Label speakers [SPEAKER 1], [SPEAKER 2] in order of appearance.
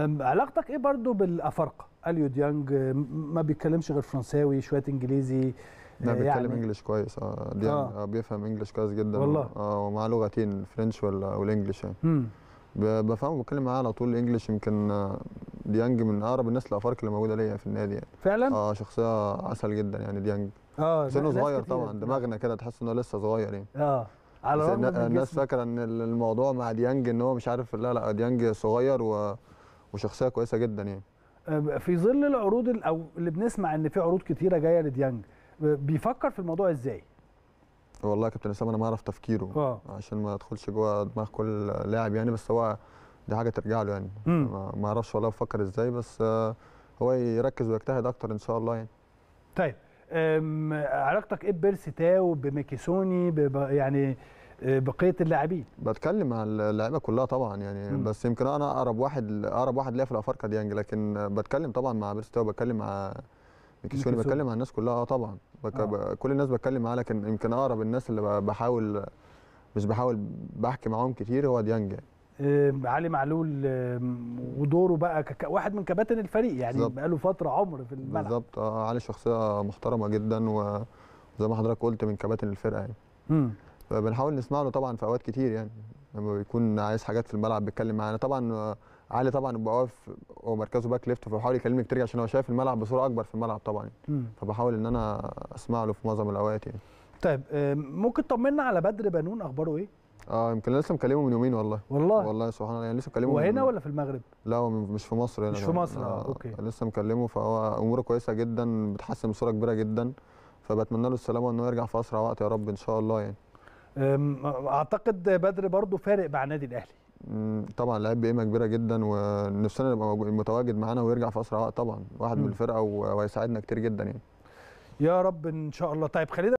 [SPEAKER 1] علاقتك ايه برضو بالافارقه اليو ديانج ما بيتكلمش غير فرنساوي شويه انجليزي آه، لا بيتكلم يعني
[SPEAKER 2] انجلش كويس آه،, اه ديانج آه. بيفهم انجلش كويس جدا والله اه ومعاه لغتين الفرنش والانجلش يعني بفهمه بتكلم معاه على طول الانجلش يمكن آه، ديانج من اقرب الناس لافارقه اللي موجوده ليا في النادي يعني فعلا اه شخصيه عسل جدا يعني ديانج اه سنه صغير طبعا دماغنا كده تحس انه لسه صغير يعني اه على الرغم الناس فاكره ان الموضوع مع ديانج ان هو مش عارف لا لا ديانج صغير و وشخصيه كويسه جدا يعني
[SPEAKER 1] في ظل العروض او اللي بنسمع ان في عروض كتيره جايه لديانج بيفكر في الموضوع ازاي
[SPEAKER 2] والله يا كابتن اسامه انا ما اعرف تفكيره أوه. عشان ما ادخلش جوه دماغ كل لاعب يعني بس هو دي حاجه ترجع له يعني مم. ما اعرفش والله بفكر ازاي بس آه، هو يركز ويجتهد اكتر ان شاء الله يعني طيب علاقتك ايه ببيرسي تاو بميكيسوني يعني بقيه اللاعبين بتكلم مع اللعيبه كلها طبعا يعني م. بس يمكن انا اقرب واحد اقرب واحد ليا في الافارقه ديانج لكن بتكلم طبعا مع بيرستاو بتكلم مع ميكيسوني بتكلم مع الناس كلها اه طبعا بك... آه. كل الناس بتكلم معاها لكن يمكن اقرب الناس اللي بحاول مش بحاول بحكي معاهم كتير هو ديانج
[SPEAKER 1] يعني. علي معلول ودوره بقى كواحد من كباتن الفريق يعني بقى له فتره عمر في الملعب
[SPEAKER 2] بالظبط اه علي شخصيه محترمه جدا وزي ما حضرتك قلت من كباتن الفرقه يعني امم فبنحاول نسمع له طبعا في اوقات كتير يعني لما بيكون عايز حاجات في الملعب بيتكلم معانا طبعا علي طبعا بيبقى واقف هو مركزه باك ليفت فبحاول يكلمني كتير عشان هو شايف الملعب بصوره اكبر في الملعب طبعا يعني. فبحاول ان انا اسمع له في معظم الاوقات يعني طيب ممكن طمنا على بدر بنون اخباره ايه؟ اه يمكن لسه مكلمه من يومين والله والله والله سبحان الله يعني لسه مكلمه وهنا ولا في المغرب؟ لا هو مش في مصر هنا مش في مصر آه،, آه اوكي لسه مكلمه فهو اموره كويسه جدا بتحسن بصوره كبيره جدا فبتمنى له السلامه وانه يرجع في اسرع وقت يا رب ان شاء الله يعني
[SPEAKER 1] اعتقد بدر برضو فارق مع النادي
[SPEAKER 2] الاهلي طبعا لعيب بقيمه كبيره جدا ونفسنا يبقى متواجد معانا ويرجع في اسرع وقت طبعا واحد م. من الفرقه وهيساعدنا كتير جدا يعني
[SPEAKER 1] يا رب ان شاء الله طيب خلينا